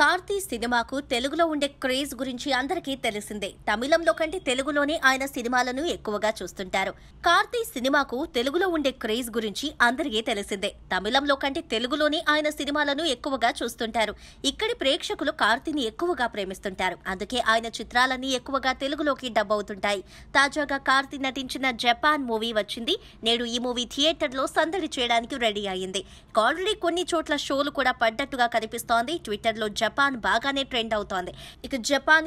కార్తీ సినిమాకు తెలుగులో ఉండే క్రేజ్ గురించి అందరికీ తెలిసిందే తమిళంలో కంటే తెలుగులోనే ఆయన సినిమాలను ఎక్కువగా చూస్తుంటారు కార్తీ సినిమాకు తెలుగులో ఉండే క్రేజ్ గురించి అందరికీ తెలిసిందే తమిళంలో కంటే తెలుగులోనే ఆయన సినిమాలను ఎక్కువగా చూస్తుంటారు ఇక్కడి ప్రేక్షకులు కార్తీని ఎక్కువగా ప్రేమిస్తుంటారు అందుకే ఆయన చిత్రాలన్నీ ఎక్కువగా తెలుగులోకి డబ్ అవుతుంటాయి తాజాగా కార్తీ నటించిన జపాన్ మూవీ వచ్చింది నేడు ఈ మూవీ థియేటర్లో సందడి చేయడానికి రెడీ అయింది ఆల్రెడీ కొన్ని చోట్ల షోలు కూడా పడ్డట్టుగా కనిపిస్తోంది ట్విట్టర్లో జపాన్ జపాన్ బాగానే ట్రెండ్ అవుతోంది ఇక జపాన్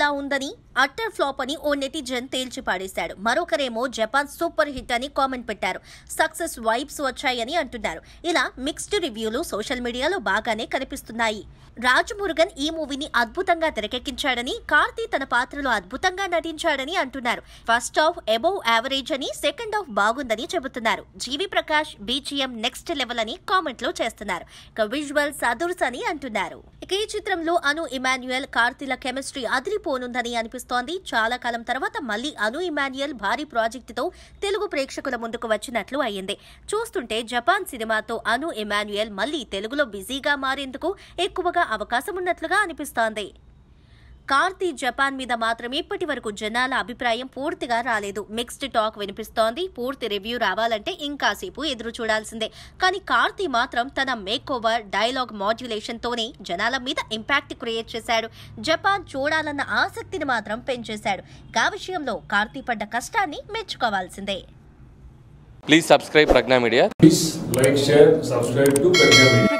లా ఉందని అట్టర్ ఫ్లాప్ అని ఓ నెటిజన్ పాడేశాడు మరొకరేమో జపాన్ సూపర్ హిట్ అని కామెంట్ పెట్టారు సక్సెస్ వైబ్స్ వచ్చాయని అంటున్నారు ఇలా మిక్స్డ్ రివ్యూలు సోషల్ మీడియాలో బాగానే కనిపిస్తున్నాయి రాజమురుగన్ ఈ మూవీని అద్భుతంగా తెరకెక్కించాడని కార్తీ తన పాత్రలో అద్భుతంగా నటించాడని అంటున్నారు ఫస్ట్ హాఫ్ అబౌవ్ యావరేజ్ అని సెకండ్ హాఫ్ బాగుందని చెబుతున్నారు GV Prakash BGM next level అని కామెంట్లో చేస్తున్నారు ఇక విజువల్స్ అదుర్స్ అని అంటున్నారు ఇక ఈ చిత్రంలో అను ఇమాన్యుయల్ కార్తీల కెమిస్ట్రీ అదిరిపోనుందని అనిపిస్తోంది చాలా కాలం తర్వాత మళ్ళీ అను ఇమాన్యుయల్ భారీ ప్రాజెక్టుతో తెలుగు ప్రేక్షకుల ముందుకు వచ్చినట్లు అయింది చూస్తుంటే జపాన్ సినిమాతో అను ఇమాన్యుయల్ మళ్ళీ తెలుగులో బిజీగా మారేందుకు ఎక్కువగా అవకాశం ఉన్నట్లుగా అనిపిస్తోంది కార్తీ జపాన్ మీద మాత్రం ఇప్పటి వరకు జనాల అభిప్రాయం పూర్తిగా రాలేదు మిక్స్డ్ టాక్ వినిపిస్తోంది పూర్తి రివ్యూ రావాలంటే ఇంకాసేపు ఎదురు చూడాల్సిందే కానీ కార్తీ మాత్రం తన మేక్ ఓవర్ డైలాగ్ మాడ్యులేషన్ తోనే జనాల మీద ఇంపాక్ట్ క్రియేట్ చేశాడు జపాన్ చూడాలన్న ఆసక్తిని మాత్రం పెంచేశాడు ఆ విషయంలో కార్తీ పడ్డ కష్టాన్ని మెచ్చుకోవాల్సిందే please subscribe Prajna media please like share subscribe to Prajna media